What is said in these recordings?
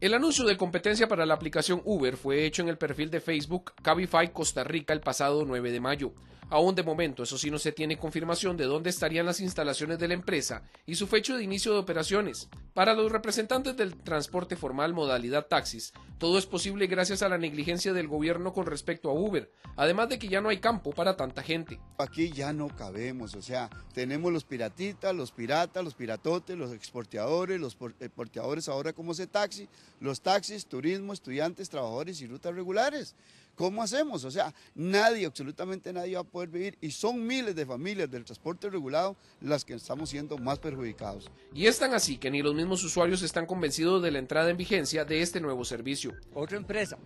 El anuncio de competencia para la aplicación Uber fue hecho en el perfil de Facebook Cabify Costa Rica el pasado 9 de mayo. Aún de momento, eso sí, no se tiene confirmación de dónde estarían las instalaciones de la empresa y su fecha de inicio de operaciones. Para los representantes del transporte formal modalidad taxis, todo es posible gracias a la negligencia del gobierno con respecto a Uber, además de que ya no hay campo para tanta gente. Aquí ya no cabemos, o sea, tenemos los piratitas, los piratas, los piratotes, los exporteadores, los exporteadores ahora como se taxi, los taxis, turismo, estudiantes, trabajadores y rutas regulares. ¿Cómo hacemos? O sea, nadie, absolutamente nadie va a poder vivir y son miles de familias del transporte regulado las que estamos siendo más perjudicados. Y es tan así que ni los mismos usuarios están convencidos de la entrada en vigencia de este nuevo servicio. Otra empresa,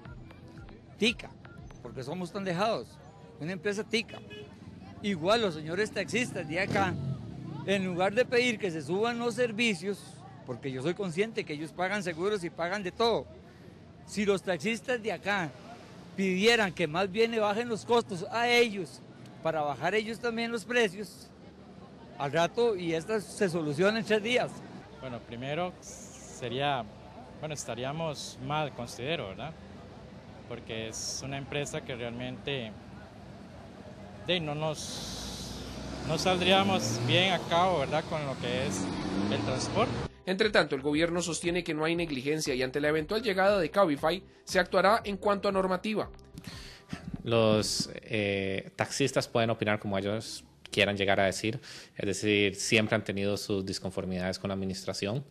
TICA, porque somos tan dejados, una empresa TICA. Igual los señores taxistas de acá, en lugar de pedir que se suban los servicios, porque yo soy consciente que ellos pagan seguros y pagan de todo, si los taxistas de acá pidieran que más bien le bajen los costos a ellos para bajar ellos también los precios al rato y esta se soluciona en tres días. Bueno, primero sería, bueno, estaríamos mal, considero, ¿verdad? Porque es una empresa que realmente no nos no saldríamos bien a cabo, ¿verdad? Con lo que es entre tanto, el gobierno sostiene que no hay negligencia y ante la eventual llegada de Cabify se actuará en cuanto a normativa. Los eh, taxistas pueden opinar como ellos quieran llegar a decir, es decir, siempre han tenido sus disconformidades con la administración.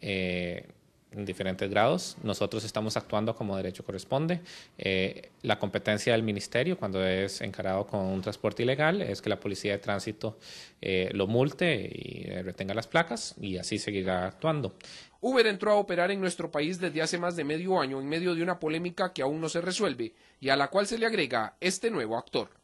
Eh, en diferentes grados. Nosotros estamos actuando como derecho corresponde. Eh, la competencia del ministerio, cuando es encarado con un transporte ilegal, es que la policía de tránsito eh, lo multe y eh, retenga las placas y así seguirá actuando. Uber entró a operar en nuestro país desde hace más de medio año en medio de una polémica que aún no se resuelve y a la cual se le agrega este nuevo actor.